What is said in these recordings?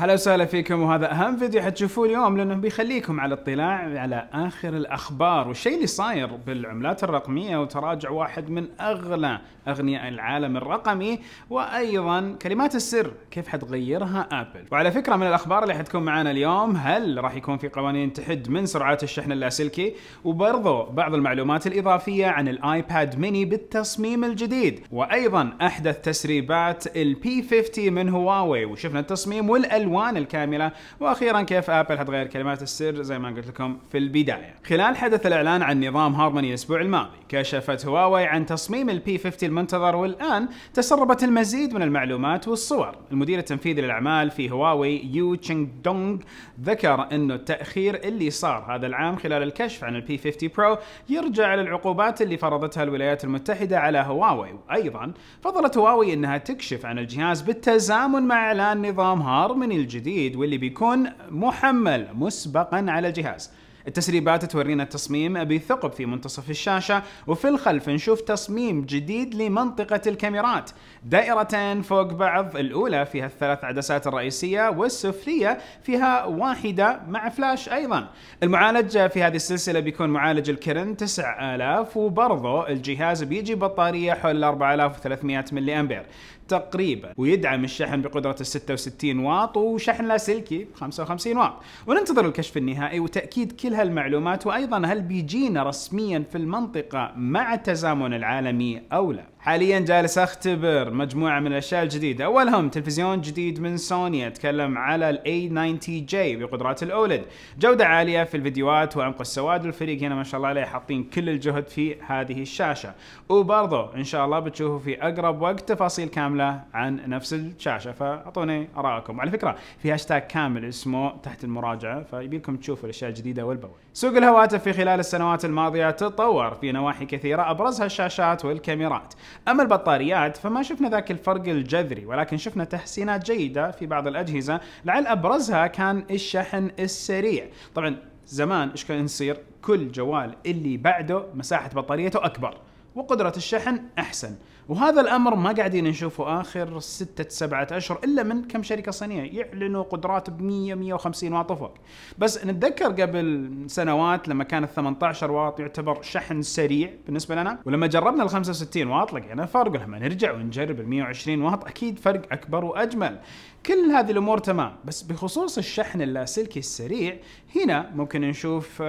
هلا وسهلا فيكم وهذا اهم فيديو حتشوفوه اليوم لانه بيخليكم على اطلاع على اخر الاخبار والشيء اللي صاير بالعملات الرقميه وتراجع واحد من اغلى اغنياء العالم الرقمي وايضا كلمات السر كيف حتغيرها ابل وعلى فكره من الاخبار اللي حتكون معنا اليوم هل راح يكون في قوانين تحد من سرعات الشحن اللاسلكي وبرضه بعض المعلومات الاضافيه عن الايباد ميني بالتصميم الجديد وايضا احدث تسريبات البي 50 من هواوي وشفنا التصميم والالوان الالوان الكامله واخيرا كيف ابل حتغير كلمات السر زي ما قلت لكم في البدايه خلال حدث الاعلان عن نظام هارموني الاسبوع الماضي كشفت هواوي عن تصميم البي 50 المنتظر والان تسربت المزيد من المعلومات والصور المدير التنفيذي للاعمال في هواوي يو تشينغ دونغ ذكر انه التاخير اللي صار هذا العام خلال الكشف عن البي 50 برو يرجع للعقوبات اللي فرضتها الولايات المتحده على هواوي وايضا فضلت هواوي انها تكشف عن الجهاز بالتزامن مع اعلان نظام هارموني الجديد واللي بيكون محمل مسبقا على الجهاز التسريبات تورينا التصميم بثقب في منتصف الشاشة وفي الخلف نشوف تصميم جديد لمنطقة الكاميرات دائرتين فوق بعض الأولى فيها الثلاث عدسات الرئيسية والسفلية فيها واحدة مع فلاش أيضا المعالج في هذه السلسلة بيكون معالج الكرن 9000 وبرضه الجهاز بيجي بطارية حول 4300 ملي أمبير تقريبا ويدعم الشحن بقدرة 66 واط وشحن لاسلكي 55 واط وننتظر الكشف النهائي وتأكيد كل هالمعلومات وايضا هل بيجينا رسميا في المنطقه مع التزامن العالمي او لا حاليا جالس اختبر مجموعه من الاشياء الجديده اولهم تلفزيون جديد من سوني اتكلم على a 90 j بقدرات الاولد جوده عاليه في الفيديوهات وعمق السواد والفريق هنا ما شاء الله عليه حاطين كل الجهد في هذه الشاشه وبرضه ان شاء الله بتشوفوا في اقرب وقت تفاصيل كامله عن نفس الشاشه فاعطوني ارائكم على فكره في هاشتاج كامل اسمه تحت المراجعه فيبيلكم تشوفوا الاشياء الجديده والبول سوق الهواتف في خلال السنوات الماضيه تطور في نواحي كثيره ابرزها الشاشات والكاميرات اما البطاريات فما شفنا ذاك الفرق الجذري ولكن شفنا تحسينات جيده في بعض الاجهزه لعل ابرزها كان الشحن السريع طبعا زمان ايش كان يصير كل جوال اللي بعده مساحه بطاريته اكبر وقدره الشحن احسن وهذا الامر ما قاعدين نشوفه اخر ستة سبعة اشهر الا من كم شركه صينيه يعلنوا قدرات ب 100 150 واط بس نتذكر قبل سنوات لما كان ال 18 واط يعتبر شحن سريع بالنسبه لنا ولما جربنا ال 65 واط لقينا فرق ولما نرجع ونجرب ال 120 واط اكيد فرق اكبر واجمل كل هذه الامور تمام بس بخصوص الشحن اللاسلكي السريع هنا ممكن نشوف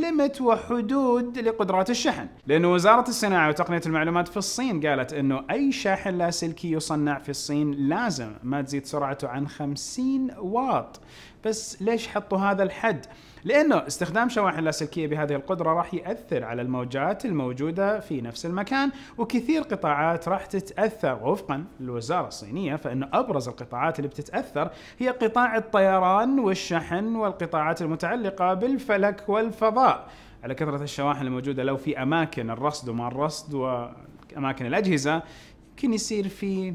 ليمت آه، وحدود لقدرات الشحن لأن وزارة الصناعة وتقنية المعلومات في الصين قالت أنه أي شاحن لاسلكي يصنع في الصين لازم ما تزيد سرعته عن 50 واط بس ليش حطوا هذا الحد؟ لأنه استخدام شواحن لاسلكية بهذه القدرة راح يأثر على الموجات الموجودة في نفس المكان وكثير قطاعات راح تتأثر وفقا للوزارة الصينية فإن أبرز القطاعات اللي بتتأثر هي قطاع الطيران والشحن والقطاعات المتعلقة بالفلك والفضاء على كثرة الشواحن الموجودة لو في أماكن الرصد وما الرصد وأماكن الأجهزة يمكن يصير في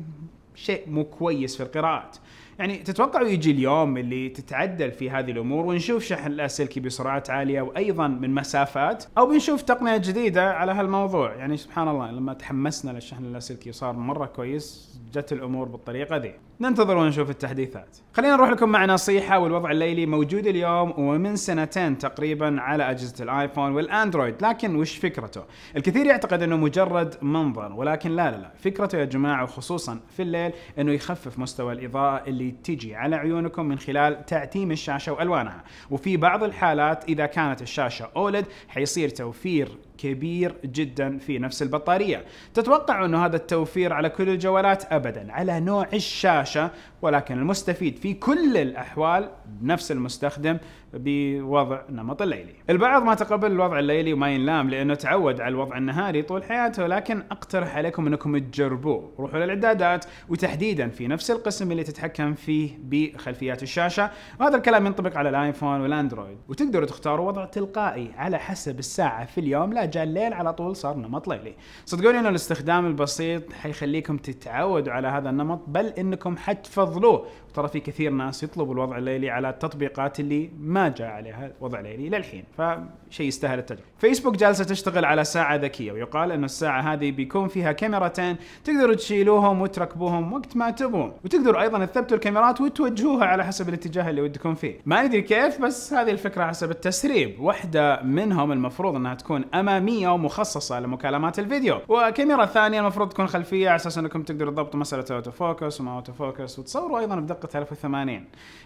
شيء مو كويس في القراءات يعني تتوقعوا يجي اليوم اللي تتعدل في هذه الامور ونشوف شحن اللاسلكي بسرعات عاليه وايضا من مسافات او بنشوف تقنيه جديده على هالموضوع يعني سبحان الله لما تحمسنا للشحن اللاسلكي صار مره كويس جت الامور بالطريقه ذي ننتظر ونشوف التحديثات خلينا نروح لكم مع نصيحة والوضع الليلي موجود اليوم ومن سنتين تقريبا على أجهزة الآيفون والأندرويد لكن وش فكرته؟ الكثير يعتقد أنه مجرد منظر ولكن لا لا لا فكرته يا جماعة وخصوصا في الليل أنه يخفف مستوى الإضاءة اللي تجي على عيونكم من خلال تعتيم الشاشة وألوانها وفي بعض الحالات إذا كانت الشاشة أولد حيصير توفير كبير جدا في نفس البطارية تتوقع أن هذا التوفير على كل الجوالات أبدا على نوع الشاشة ولكن المستفيد في كل الأحوال نفس المستخدم بوضع نمط الليلي البعض ما تقبل الوضع الليلي وما ينلام لأنه تعود على الوضع النهاري طول حياته لكن أقترح عليكم أنكم تجربوه روحوا للإعدادات وتحديدا في نفس القسم اللي تتحكم فيه بخلفيات الشاشة وهذا الكلام ينطبق على الايفون والاندرويد وتقدروا تختاروا وضع تلقائي على حسب الساعة في اليوم لا جاء الليل على طول صار نمط ليلي صدقوني انه الاستخدام البسيط حيخليكم تتعودوا على هذا النمط بل انكم حتفضلوه ترى في كثير ناس يطلبوا الوضع الليلي على التطبيقات اللي ما جاء عليها وضع ليلي للحين فشيء يستاهل التجربه فيسبوك جالسه تشتغل على ساعه ذكيه ويقال ان الساعه هذه بيكون فيها كاميرتين تقدروا تشيلوهم وتركبوهم وقت ما تبون وتقدروا ايضا تثبتوا الكاميرات وتوجهوها على حسب الاتجاه اللي ودكم فيه ما ندري كيف بس هذه الفكره حسب التسريب واحده منهم المفروض انها تكون امامي اماميه ومخصصه لمكالمات الفيديو وكاميرا ثانيه المفروض تكون خلفيه على اساس انكم تقدروا تضبطوا مساله اوتو فوكس وما اوتو فوكس وتصوروا ايضا بدقه 1080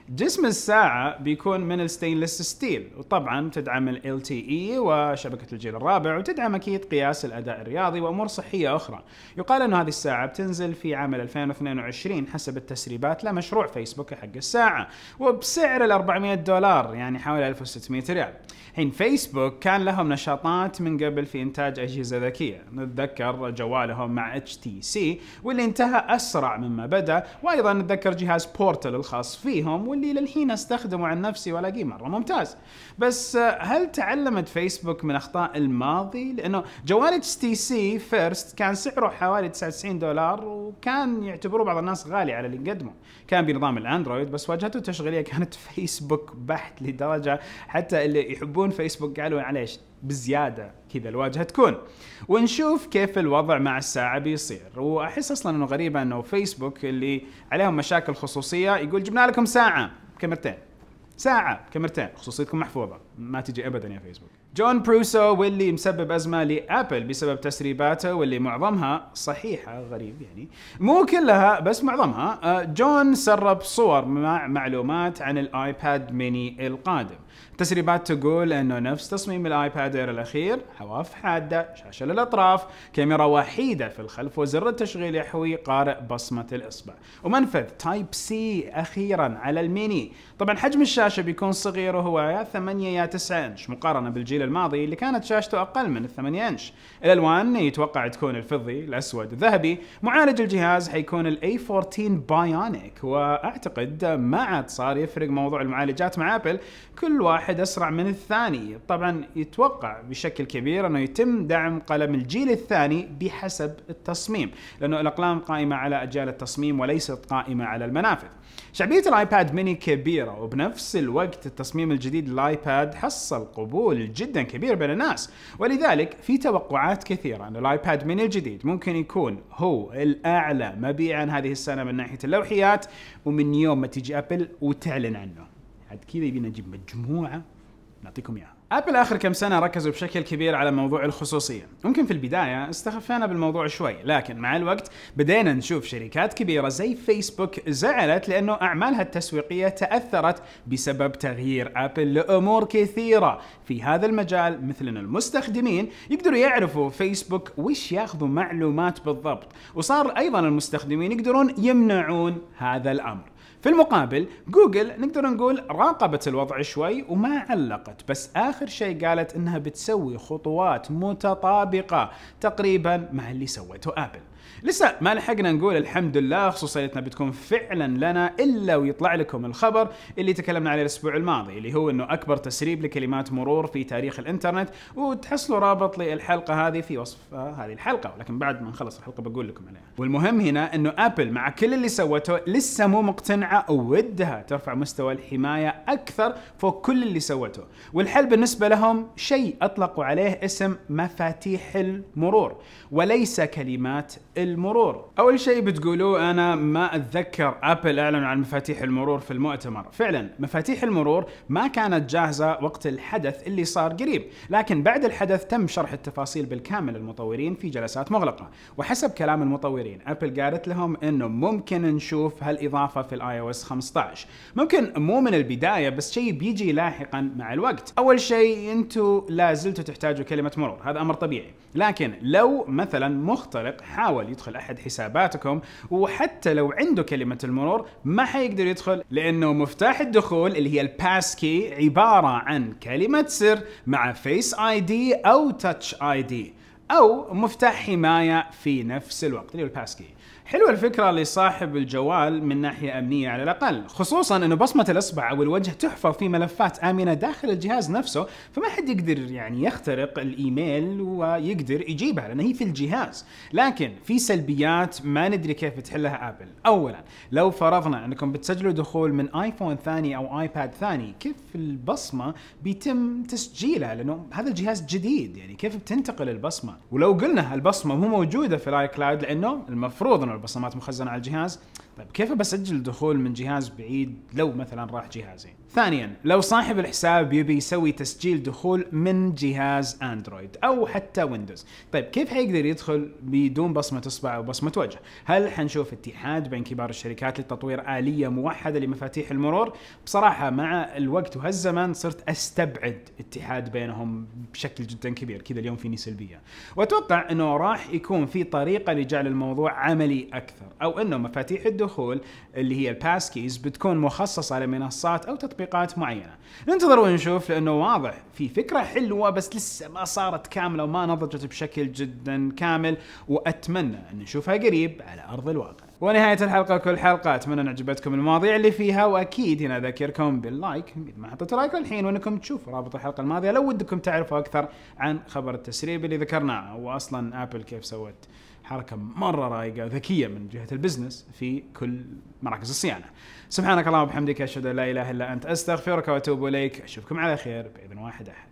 جسم الساعه بيكون من الستينلس ستيل وطبعا تدعم ال LTE وشبكه الجيل الرابع وتدعم اكيد قياس الاداء الرياضي وامور صحيه اخرى يقال انه هذه الساعه بتنزل في عام 2022 حسب التسريبات لمشروع فيسبوك حق الساعه وبسعر ال 400 دولار يعني حوالي 1600 ريال الحين فيسبوك كان لهم نشاطات من قبل في إنتاج أجهزة ذكية نتذكر جوالهم مع اتش تي سي واللي انتهى أسرع مما بدأ وأيضا نتذكر جهاز بورتل الخاص فيهم واللي للحين استخدمه عن نفسي وألاقيه مرة ممتاز بس آه، هل تعلمت فيسبوك من أخطاء الماضي؟ لأنه جوال اتش تي سي فيرست كان سعره حوالي 99 دولار وكان يعتبروه بعض الناس غالي على اللي قدمه كان بنظام الأندرويد بس واجهته التشغيلية كانت فيسبوك بحت لدرجة حتى اللي يحبون فيسبوك قالوا معليش بزياده كذا الواجهه تكون ونشوف كيف الوضع مع الساعه بيصير واحس اصلا انه غريبه انه فيسبوك اللي عليهم مشاكل خصوصيه يقول جبنا لكم ساعه كاميرتين ساعه كاميرتين خصوصيتكم محفوظه ما تجي ابدا يا فيسبوك جون بروسو واللي مسبب أزمة لأبل بسبب تسريباته واللي معظمها صحيحة غريب يعني مو كلها بس معظمها آه، جون سرب صور مع معلومات عن الآيباد ميني القادم تسريبات تقول أنه نفس تصميم الآيباد اير الأخير حواف حادة شاشة للأطراف كاميرا وحيدة في الخلف وزر التشغيل يحوي قارئ بصمة الإصبع ومنفذ تايب سي أخيرا على الميني طبعا حجم الشاشة بيكون صغير وهو يا 8 يا 9 إنش مقارنة بالجيل الجيل الماضي اللي كانت شاشته أقل من 8 إنش الألوان يتوقع تكون الفضي الأسود الذهبي معالج الجهاز حيكون ال A14 بايونيك وأعتقد ما عاد صار يفرق موضوع المعالجات مع أبل كل واحد أسرع من الثاني طبعا يتوقع بشكل كبير أنه يتم دعم قلم الجيل الثاني بحسب التصميم لأنه الأقلام قائمة على أجيال التصميم وليست قائمة على المنافذ شعبية الايباد ميني كبيرة وبنفس الوقت التصميم الجديد للايباد حصل قبول جدا كبير بين الناس ولذلك في توقعات كثيرة أن الايباد ميني الجديد ممكن يكون هو الأعلى مبيعا هذه السنة من ناحية اللوحيات ومن يوم ما تجي أبل وتعلن عنه عاد كذا يبينا نجيب مجموعة نعطيكم إياها ابل اخر كم سنه ركزوا بشكل كبير على موضوع الخصوصيه، ممكن في البدايه استخفينا بالموضوع شوي، لكن مع الوقت بدينا نشوف شركات كبيره زي فيسبوك زعلت لانه اعمالها التسويقيه تاثرت بسبب تغيير ابل لامور كثيره في هذا المجال مثل ان المستخدمين يقدروا يعرفوا فيسبوك وش ياخذوا معلومات بالضبط، وصار ايضا المستخدمين يقدرون يمنعون هذا الامر. في المقابل جوجل نقدر نقول راقبت الوضع شوي وما علقت بس آخر شيء قالت أنها بتسوي خطوات متطابقة تقريبا مع اللي سوته آبل لسه ما لحقنا نقول الحمد لله خصوصيتنا بتكون فعلا لنا الا ويطلع لكم الخبر اللي تكلمنا عليه الاسبوع الماضي اللي هو انه اكبر تسريب لكلمات مرور في تاريخ الانترنت وتحصلوا رابط للحلقه هذه في وصف هذه الحلقه ولكن بعد ما نخلص الحلقه بقول لكم عليها والمهم هنا انه ابل مع كل اللي سوته لسه مو مقتنعه ودها ترفع مستوى الحمايه اكثر فوق كل اللي سوته والحل بالنسبه لهم شيء اطلقوا عليه اسم مفاتيح المرور وليس كلمات المرور اول شيء بتقولوه انا ما اتذكر ابل اعلنوا عن مفاتيح المرور في المؤتمر فعلا مفاتيح المرور ما كانت جاهزه وقت الحدث اللي صار قريب لكن بعد الحدث تم شرح التفاصيل بالكامل للمطورين في جلسات مغلقه وحسب كلام المطورين ابل قالت لهم انه ممكن نشوف هالاضافه في الاي او اس 15 ممكن مو من البدايه بس شيء بيجي لاحقا مع الوقت اول شيء انتم لا زلتوا تحتاجوا كلمه مرور هذا امر طبيعي لكن لو مثلا مخترق حاول يدخل احد حساباتكم وحتى لو عنده كلمه المرور ما حيقدر يدخل لانه مفتاح الدخول اللي هي الباس كي عباره عن كلمه سر مع فيس اي دي او تاتش اي دي او مفتاح حمايه في نفس الوقت اللي هو الباسكي حلوه الفكره لصاحب الجوال من ناحيه امنيه على الاقل خصوصا انه بصمه الاصبع او الوجه تحفظ في ملفات امنه داخل الجهاز نفسه فما حد يقدر يعني يخترق الايميل ويقدر يجيبها لان هي في الجهاز لكن في سلبيات ما ندري كيف بتحلها ابل اولا لو فرضنا انكم بتسجلوا دخول من ايفون ثاني او ايباد ثاني كيف البصمه بيتم تسجيلها لانه هذا الجهاز جديد يعني كيف بتنتقل البصمه ولو قلنا البصمه مو موجوده في الاي كلاود لانه المفروض انه البصمات مخزنه على الجهاز طيب كيف بسجل دخول من جهاز بعيد لو مثلا راح جهازي ثانيا لو صاحب الحساب يبي يسوي تسجيل دخول من جهاز اندرويد او حتى ويندوز طيب كيف حيقدر يدخل بدون بصمه اصبع او بصمه وجه هل حنشوف اتحاد بين كبار الشركات لتطوير اليه موحده لمفاتيح المرور بصراحه مع الوقت وهالزمان صرت استبعد اتحاد بينهم بشكل جدا كبير كذا اليوم فيني سلبيه واتوقع انه راح يكون في طريقه لجعل الموضوع عملي اكثر او انه مفاتيح الدخول اللي هي الباسكيز بتكون مخصصه لمنصات او تطبيقات تطبيقات معينه ننتظر ونشوف لانه واضح في فكره حلوه بس لسه ما صارت كامله وما نضجت بشكل جدا كامل واتمنى ان نشوفها قريب على ارض الواقع ونهاية الحلقة كل حلقة أتمنى أن عجبتكم المواضيع اللي فيها وأكيد هنا أذكركم باللايك ما حطيتوا لايك للحين وأنكم تشوفوا رابط الحلقة الماضية لو ودكم تعرفوا أكثر عن خبر التسريب اللي ذكرناه وأصلا أبل كيف سوت حركه مره رايقه ذكيه من جهه البزنس في كل مراكز الصيانه. سبحانك اللهم وبحمدك اشهد ان لا اله الا انت استغفرك واتوب اليك، اشوفكم على خير باذن واحد احد.